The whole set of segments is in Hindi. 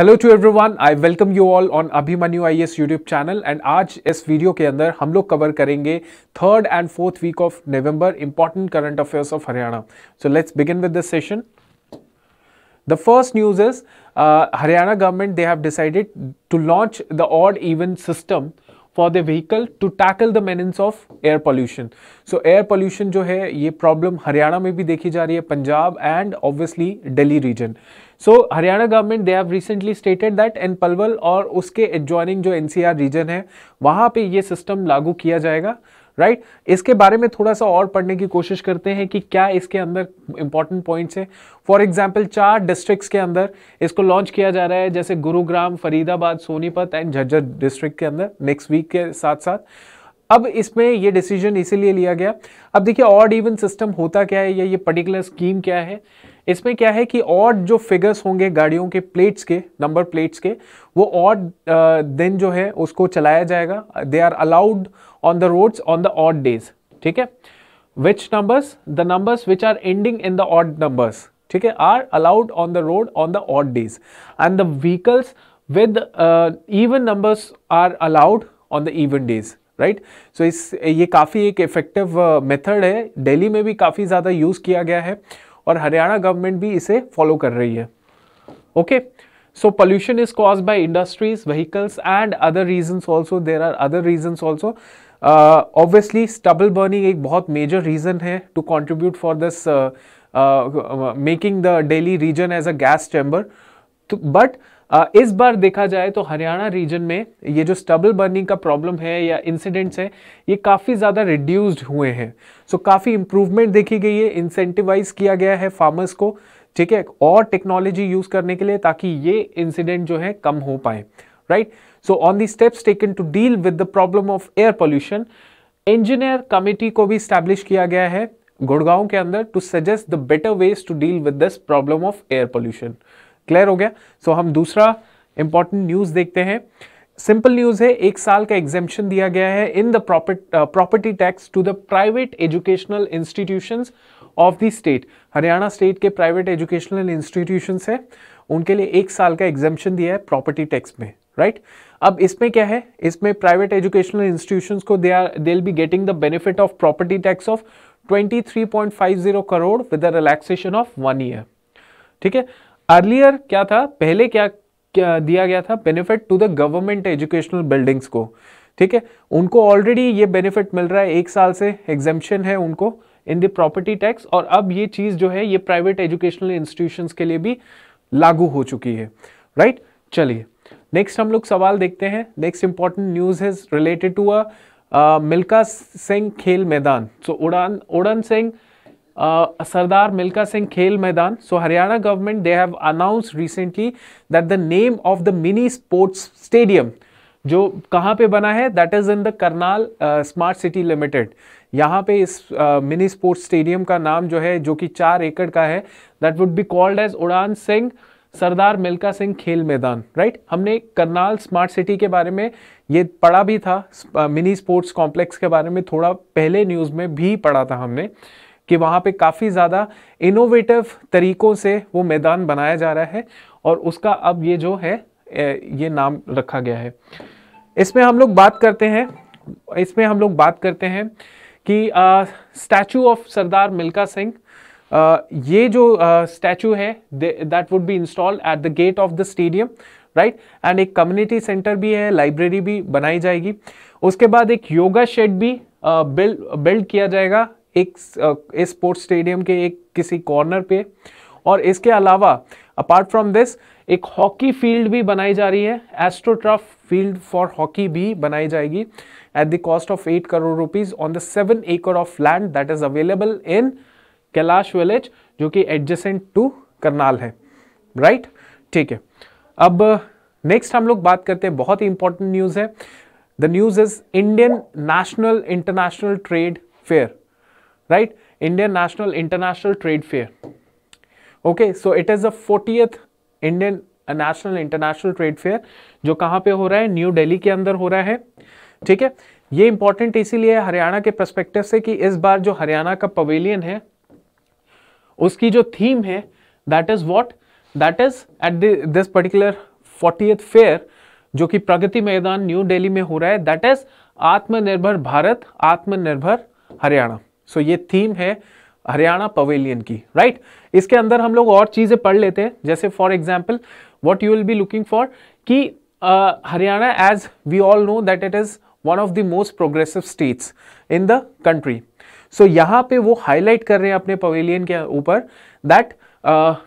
Hello to everyone I welcome you all on Abhimanyu I S YouTube channel and आज इस वीडियो के अंदर हम लोग कवर करेंगे third and fourth week of November important current affairs of Haryana so let's begin with this session The first news is uh, Haryana government, they have decided to launch the odd even system for the vehicle to tackle the menace of air pollution so air pollution जो है ये प्रॉब्लम हरियाणा में भी देखी जा रही है Punjab and obviously Delhi region so Haryana government they have recently stated that an Palwal और उसके एडजॉइनिंग जो एनसीआर रीजन है वहां पे ये सिस्टम लागू किया जाएगा राइट right? इसके बारे में थोड़ा सा और पढ़ने की कोशिश करते हैं कि क्या इसके अंदर इंपॉर्टेंट पॉइंट्स हैं फॉर एग्जाम्पल चार डिस्ट्रिक्ट्स के अंदर इसको लॉन्च किया जा रहा है जैसे गुरुग्राम फरीदाबाद सोनीपत एंड झज्जर डिस्ट्रिक्ट के अंदर नेक्स्ट वीक के साथ साथ अब इसमें ये डिसीजन इसीलिए लिया गया अब देखिए ऑड इवन सिस्टम होता क्या है या ये पर्टिकुलर स्कीम क्या है इसमें क्या है कि और जो फिगर्स होंगे गाड़ियों के प्लेट्स के नंबर प्लेट्स के वो और दिन जो है उसको चलाया जाएगा they are allowed on the roads on the odd days ठीक है which numbers the numbers which are ending in the odd numbers ठीक है are allowed on the road on the odd days and the vehicles with even numbers are allowed on the even days right so इस ये काफ़ी एक इफ़ेक्टिव मेथड uh, है दिल्ली में भी काफ़ी ज़्यादा यूज़ किया गया है और हरियाणा गवर्नमेंट भी इसे फॉलो कर रही है okay so pollution is cause by industries vehicles and other reasons also there are other reasons also obviously stubble burning एक बहुत मेजर रीजन है to contribute for this making the Delhi region as a gas chamber but इस बार देखा जाए तो हरियाणा रीजन में ये जो स्टबल बर्निंग का प्रॉब्लम है या इंसिडेंट्स है ये काफ़ी ज़्यादा रिड्यूस्ड हुए हैं सो so, काफ़ी इम्प्रूवमेंट देखी गई है इंसेंटिवाइज किया गया है फार्मर्स को ठीक है और टेक्नोलॉजी यूज़ करने के लिए ताकि ये इंसिडेंट जो है कम हो पाए right so on the steps taken to deal with the problem of air pollution engineer committee को भी स्टैब्लिश किया गया है गुड़गांव के अंदर to suggest the better ways to deal with this problem of air pollution clear हो गया सो so, हम दूसरा इंपॉर्टेंट न्यूज़ देखते हैं सिंपल न्यूज़ है एक साल का एग्जेम्पन दिया गया है in the property tax to the private educational institution of the state Haryana state के प्राइवेट एजुकेशनल इंस्टीट्यूशन है उनके लिए एक साल का एग्जेम्पन दिया है प्रॉपर्टी टैक्स में राइट right? अब इसमें क्या है इसमें प्राइवेट एजुकेशनल इंस्टीट्यूशन को they are they be getting the benefit of property tax of 23.50 crore with a relaxation of one year ठीक है अर्लियर क्या था पहले क्या, क्या दिया गया था benefit to the government educational buildings को ठीक है उनको ऑलरेडी ये बेनिफिट मिल रहा है एक साल से एग्जामेशन है उनको इन द प्रॉपर्टी टैक्स और अब ये चीज़ जो है ये प्राइवेट एजुकेशनल इंस्टीट्यूशन के लिए भी लागू हो चुकी है राइट right? चलिए नेक्स्ट हम लोग सवाल देखते हैं next important news is related to a Milkha Singh खेल मैदान सो so, उड़ान उड़न सिंह सरदार मिल्का सिंह खेल मैदान so Haryana government they have announce recently that the name of the mini sports stadium जो कहाँ पे बना है that is in the Karnal smart city limited यहाँ पे इस मिनी स्पोर्ट्स स्टेडियम का नाम जो है जो कि चार एकड़ का है that would be called as Udan Singh सरदार मिल्का सिंह खेल मैदान राइट right? हमने करनाल स्मार्ट सिटी के बारे में ये पढ़ा भी था मिनी स्पोर्ट्स कॉम्प्लेक्स के बारे में थोड़ा पहले न्यूज़ में भी पढ़ा था हमने कि वहाँ पे काफ़ी ज़्यादा इनोवेटिव तरीक़ों से वो मैदान बनाया जा रहा है और उसका अब ये जो है ये नाम रखा गया है इसमें हम लोग बात करते हैं इसमें हम लोग बात करते हैं कि स्टैचू ऑफ सरदार मिल्का सिंह ये जो स्टैचू है that would be install at the gate of the stadium right and एक कम्युनिटी सेंटर भी है लाइब्रेरी भी बनाई जाएगी उसके बाद एक योगा शेड भी बिल्ड uh, बिल्ड किया जाएगा एक इस स्पोर्ट्स स्टेडियम के एक किसी कॉर्नर पे और इसके अलावा अपार्ट फ्रॉम दिस एक हॉकी फील्ड भी बनाई जा रही है एस्ट्रोट्रफ फील्ड फॉर हॉकी भी बनाई जाएगी at the cost of eight crore rupees on the seven acre of land that is available in Kailash village जो कि एडजेसेंट टू करनाल है राइट right? ठीक है अब नेक्स्ट हम लोग बात करते हैं बहुत ही इंपॉर्टेंट न्यूज़ है the news is Indian national international trade fair right? Indian National International Trade Fair. Okay, so it is the 40th Indian national international trade fair जो कहां पे हो रहा है न्यू दिल्ली के अंदर हो रहा है ठीक है ये इंपॉर्टेंट इसीलिए हरियाणा के परस्पेक्टिव से कि इस बार जो हरियाणा का पवेलियन है उसकी जो थीम है that is what that is at this particular forty fair जो कि प्रगति मैदान न्यू दिल्ली में हो रहा है दैट इज आत्मनिर्भर भारत आत्मनिर्भर हरियाणा सो ये थीम है हरियाणा पवेलियन की राइट right? इसके अंदर हम लोग और चीज़ें पढ़ लेते हैं जैसे for example what you will be looking for कि Haryana as we all know that it is one of the most progressive states in the country so यहाँ पे वो हाईलाइट कर रहे हैं अपने पवेलियन के ऊपर that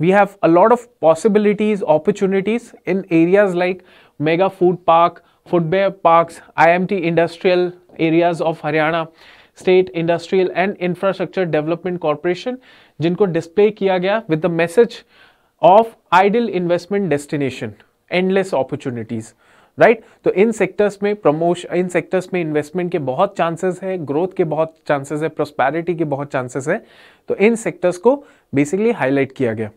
we have a lot of possibilities opportunities in areas like mega food park I parks T industrial areas of Haryana state industrial and infrastructure development corporation जिनको डिस्प्ले किया गया with the message of ideal investment destination endless opportunities right right? तो इन सेक्टर्स में प्रमोशन इन सेक्टर्स में इन्वेस्टमेंट के बहुत चांसेस है ग्रोथ के बहुत चांसेस है प्रोस्पैरिटी के बहुत चांसेस है तो इन सेक्टर्स को बेसिकली हाईलाइट किया गया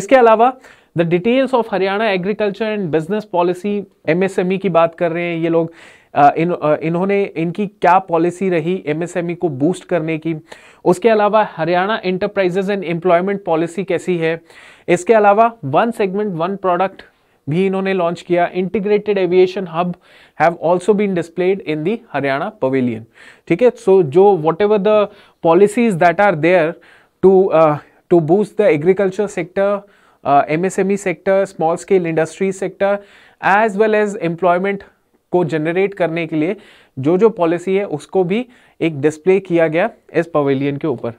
इसके अलावा the details of Haryana agriculture and business policy MSME की बात कर रहे हैं ये लोग इन इन्होंने इनकी क्या पॉलिसी रही एमएसएमई e को बूस्ट करने की उसके अलावा Haryana enterprises and employment policy कैसी है इसके अलावा वन सेगमेंट वन प्रोडक्ट भी इन्होंने लॉन्च किया integrated aviation hub have also been displayed in the Haryana pavilion ठीक है सो जो whatever the policies that are there to the agriculture sector M S M E sector small scale industry sector as well as employment को जनरेट करने के लिए जो जो पॉलिसी है उसको भी एक डिस्प्ले किया गया इस पवेलियन के ऊपर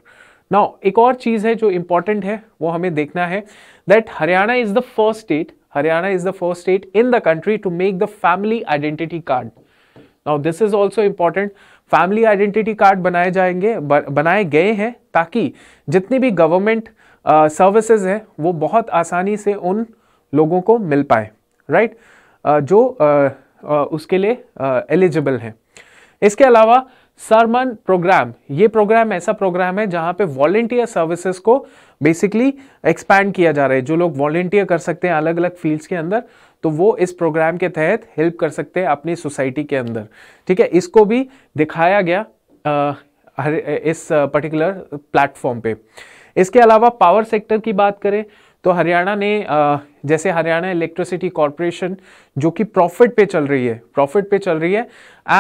नाउ एक और चीज़ है जो इंपॉर्टेंट है वो हमें देखना है that Haryana is the first state Haryana is the first state in the country to make the family identity card now this is also important family identity card बनाए जाएंगे बनाए गए हैं ताकि जितनी भी गवर्नमेंट सर्विसेज uh, हैं वो बहुत आसानी से उन लोगों को मिल पाए राइट right? uh, जो uh, उसके लिए एलिजिबल हैं इसके अलावा सरमन प्रोग्राम ये प्रोग्राम ऐसा प्रोग्राम है जहाँ पे वॉलेंटियर सर्विसेज को बेसिकली एक्सपैंड किया जा रहा है जो लोग वॉलेंटियर कर सकते हैं अलग अलग फील्ड्स के अंदर तो वो इस प्रोग्राम के तहत हेल्प कर सकते हैं अपनी सोसाइटी के अंदर ठीक है इसको भी दिखाया गया आ, हर इस पर्टिकुलर प्लेटफॉर्म पे इसके अलावा पावर सेक्टर की बात करें तो हरियाणा ने जैसे हरियाणा इलेक्ट्रिसिटी कॉरपोरेशन जो कि प्रॉफिट पे चल रही है प्रॉफिट पे चल रही है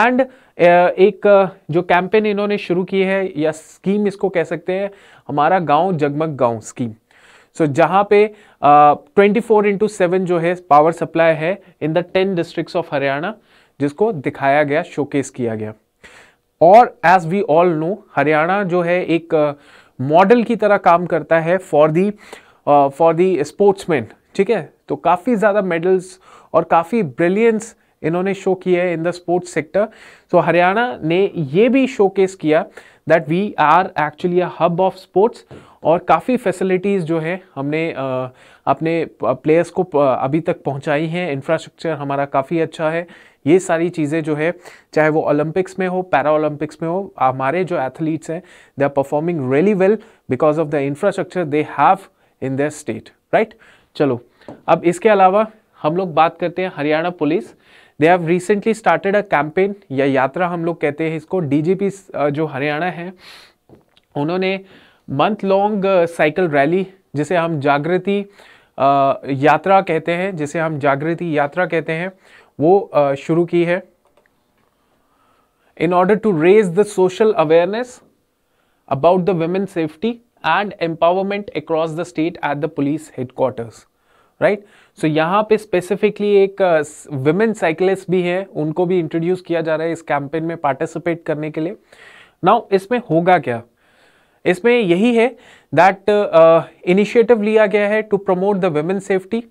एंड एक जो कैंपेन इन्होंने शुरू की है या स्कीम इसको कह सकते हैं हमारा गांव जगमग गांव स्कीम सो so, जहाँ पे ट्वेंटी फोर इंटू सेवन जो है पावर सप्लाई है in the ten district of Haryana जिसको दिखाया गया शोकेस किया गया और as we all know Haryana जो है एक मॉडल की तरह काम करता है for the for the sportsman ठीक है तो काफ़ी ज़्यादा मेडल्स और काफ़ी ब्रिलियंस इन्होंने शो किया है इन द स्पोर्ट्स सेक्टर तो हरियाणा ने ये भी शोकेस किया that we are actually a hub of sports और काफ़ी फैसिलिटीज़ जो है हमने आ, uh, अपने प्लेयर्स uh, को uh, अभी तक पहुंचाई हैं इंफ्रास्ट्रक्चर हमारा काफ़ी अच्छा है ये सारी चीज़ें जो है चाहे वो ओलंपिक्स में हो पैरा ओलंपिक्स में हो हमारे जो एथलीट्स हैं they are performing really well because of the infrastructure they have in their state right चलो अब इसके अलावा हम लोग बात करते हैं Haryana police they have recently started a campaign या यात्रा हम लोग कहते हैं इसको डीजीपी जो हरियाणा है उन्होंने मंथ लॉन्ग साइकिल रैली जिसे हम जागृति यात्रा कहते हैं जिसे हम जागृति यात्रा कहते हैं वो शुरू की है in order to raise the social awareness about the women safety and empowerment across the state at the police headquarters right so so, यहाँ पे स्पेसिफिकली एक वुमेन uh, साइकिलिस्ट भी है उनको भी इंट्रोड्यूस किया जा रहा है इस कैंपेन में पार्टिसिपेट करने के लिए नाउ इसमें होगा क्या इसमें यही है दैट इनिशिएटिव uh, uh लिया गया है to promote the women safety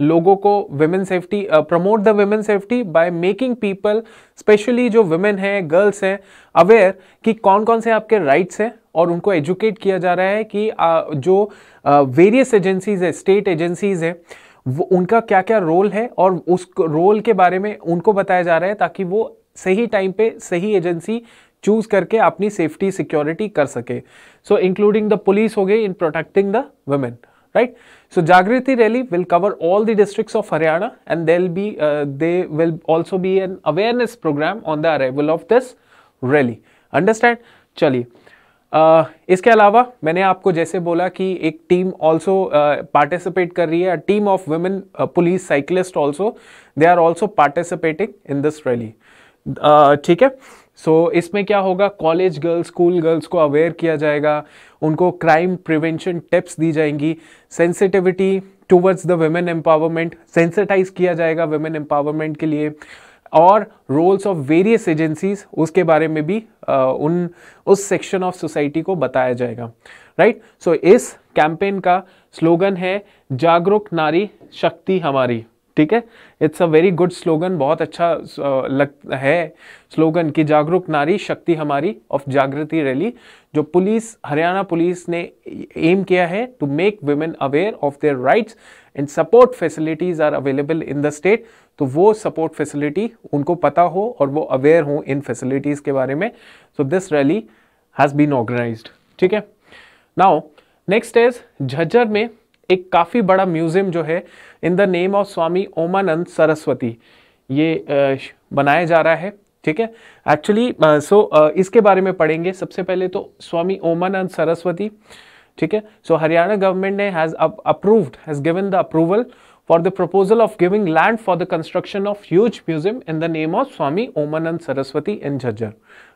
लोगों को women safety promote the women safety by making people specially जो वुमेन हैं गर्ल्स हैं अवेयर कि कौन कौन से आपके राइट्स हैं और उनको एजुकेट किया जा रहा है कि आ, जो वेरियस एजेंसीज है स्टेट एजेंसीज है वो उनका क्या क्या रोल है और उस रोल के बारे में उनको बताया जा रहा है ताकि वो सही टाइम पे सही एजेंसी चूज करके अपनी सेफ्टी सिक्योरिटी कर सके सो इंक्लूडिंग द पुलिस हो गई in protecting the women right so Jagriti rally will cover all the districts of Haryana and they'll be they will also be an awareness programme on the arrival of this rally understand चलिए इसके अलावा मैंने आपको जैसे बोला कि एक टीम ऑल्सो पार्टिसिपेट कर रही है team of women police cyclist also they are also participating in this rally ठीक है सो so, इसमें क्या होगा कॉलेज गर्ल्स स्कूल गर्ल्स को अवेयर किया जाएगा उनको क्राइम प्रिवेंशन टिप्स दी जाएंगी sensitivity towards the women empowerment sensitize किया जाएगा वेमेन एम्पावरमेंट के लिए और रोल्स ऑफ वेरियस एजेंसीज उसके बारे में भी आ, उन उस सेक्शन ऑफ सोसाइटी को बताया जाएगा राइट सो so, इस कैंपेन का स्लोगन है जागरूक नारी शक्ति हमारी ठीक है it's a very good slogan बहुत अच्छा लग है स्लोगन की जागरूक नारी शक्ति हमारी ऑफ जागृति रैली जो पुलिस हरियाणा पुलिस ने एम किया है to make women aware of their rights and support facilities are available in the state तो वो सपोर्ट फैसिलिटी उनको पता हो और वो अवेयर हो इन फैसिलिटीज़ के बारे में so this rally has been organise ठीक है नाउ नेक्स्ट इज झज्जर में एक काफ़ी बड़ा म्यूज़ियम जो है in the name of Swami Omanand Saraswati ये बनाया जा रहा है ठीक है एक्चुअली सो इसके बारे में पढ़ेंगे सबसे पहले तो स्वामी ओमानंद सरस्वती uh, ठीक है सो हरियाणा गवर्नमेंट ने has approved has given the approval for the proposal of giving land for the construction of huge museum in the name of Swami Omanand Saraswati in Jhajjar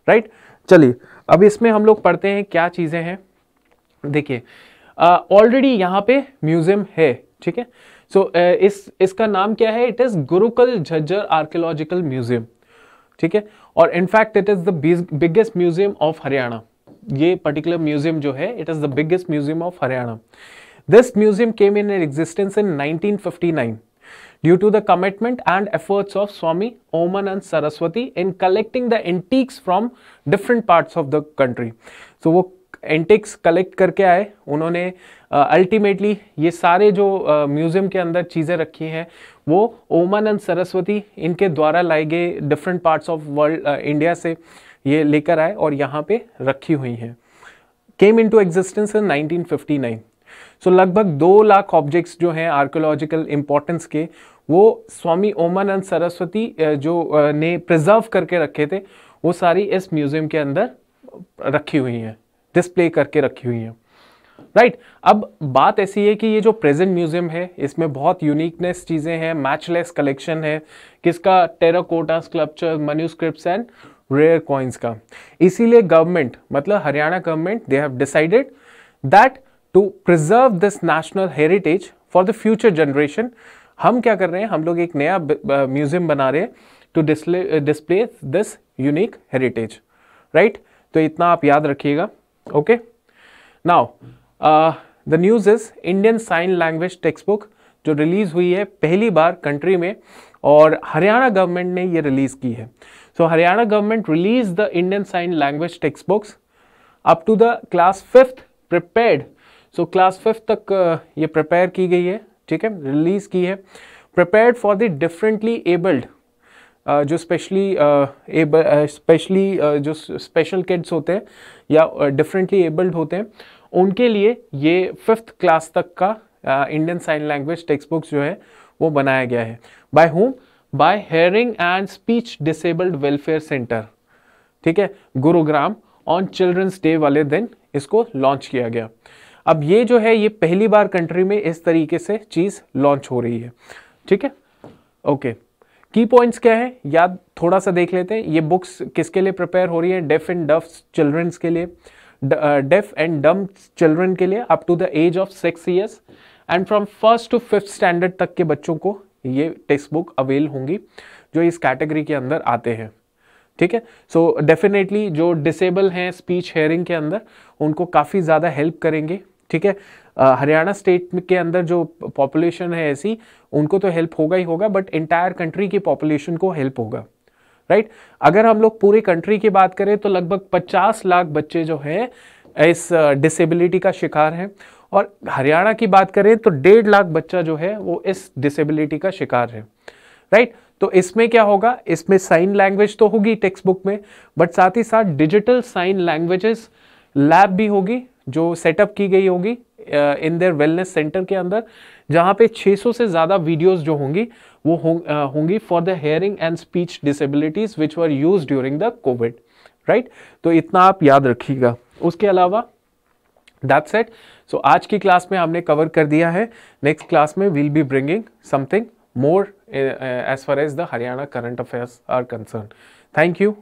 right चलिए अब इसमें हम लोग पढ़ते हैं क्या चीज़ें हैं देखिए ऑलरेडी uh, यहाँ पे म्यूजियम है ठीक है सो इस इसका नाम क्या है it is Gurukul Jhajjar archaeological museum ठीक है और in fact it is the biggest museum of Haryana ये पर्टिकुलर म्यूजियम जो है it is the biggest museum of Haryana this museum came in existence in 1959 due to the commitment and efforts of Swami Omanand Saraswati in collecting the antiques from different parts of the country. So वो एंटिक्स कलेक्ट करके आए उन्होंने अल्टीमेटली uh, ये सारे जो म्यूज़ियम uh, के अंदर चीज़ें रखी हैं वो ओमानंद सरस्वती इनके द्वारा लाए गए different parts of world India से uh, ये लेकर आए और यहाँ पे रखी हुई हैं came into existence in nineteen so लगभग दो लाख ऑब्जेक्ट्स जो हैं आर्कोलॉजिकल इम्पोर्टेंस के वो स्वामी ओमानंद सरस्वती जो ने प्रिजर्व करके रखे थे वो सारी इस म्यूजियम के अंदर रखी हुई हैं डिस्प्ले करके रखी हुई हैं राइट right. अब बात ऐसी है कि ये जो प्रेजेंट म्यूजियम है इसमें बहुत यूनिकनेस चीज़ें हैं मैचलेस कलेक्शन है किसका terracotta sculpture manuscript and rare coins का इसीलिए गवर्नमेंट मतलब Haryana government they have decided that to preserve this national heritage for the future generation हम क्या कर रहे हैं हम लोग एक नया म्यूजियम बना रहे हैं to display this unique heritage right तो इतना आप याद रखिएगा okay now the news is Indian sign language text book जो रिलीज़ हुई है पहली बार कंट्री में और हरियाणा गवर्नमेंट ने ये रिलीज़ की है so Haryana government release the Indian sign language text books up to the class fifth prepare so class fifth तक uh, ये प्रिपेयर की गई है ठीक है रिलीज की है prepared for the differently abled जो स्पेशली स्पेशली uh, uh, जो स्पेशल किड्स होते हैं या डिफरेंटली uh, एबल्ड होते हैं उनके लिए ये फिफ्थ क्लास तक का Indian sign language text books जो है वो बनाया गया है by home by hearing and speech disabled welfare centre ठीक है गुरुग्राम ऑन चिल्ड्रंस डे वाले दिन इसको लॉन्च किया गया अब ये जो है ये पहली बार कंट्री में इस तरीके से चीज़ लॉन्च हो रही है ठीक है ओके की पॉइंट्स क्या है याद थोड़ा सा देख लेते हैं ये बुक्स किसके लिए प्रिपेयर हो रही है डेफ एंड डफ चिल्ड्रंस के लिए डेफ एंड डम चिल्ड्रन के लिए up to the age of six years and from first to fifth standard तक के बच्चों को ये टेक्स्ट बुक अवेल होंगी जो इस कैटेगरी के अंदर आते हैं ठीक है सो so, डेफिनेटली जो डिसेबल हैं स्पीच हेयरिंग के अंदर उनको काफ़ी ज़्यादा हेल्प करेंगे ठीक है हरियाणा स्टेट के अंदर जो पॉपुलेशन है ऐसी उनको तो हेल्प होगा ही होगा बट इंटायर कंट्री की पॉपुलेशन को हेल्प होगा राइट right? अगर हम लोग पूरे कंट्री की बात करें तो लगभग 50 लाख बच्चे जो हैं इस डिसेबिलिटी का शिकार हैं और हरियाणा की बात करें तो डेढ़ लाख बच्चा जो है वो इस डिसेबिलिटी का शिकार है राइट right? तो इसमें क्या होगा इसमें साइन लैंग्वेज तो होगी टेक्स्ट बुक में बट साथ ही साथ डिजिटल साइन लैंग्वेजेस लैब भी होगी जो सेटअप की गई होगी इन देर वेलनेस सेंटर के अंदर जहां पे 600 से ज़्यादा वीडियोस जो होंगी वो होंगी for the hearing and speech disabilities which were use during the covid right तो इतना आप याद रखिएगा उसके अलावा दैट सेट सो आज की क्लास में हमने कवर कर दिया है नेक्स्ट क्लास में will be bringing something more as far as the Haryana current affairs are concern thank you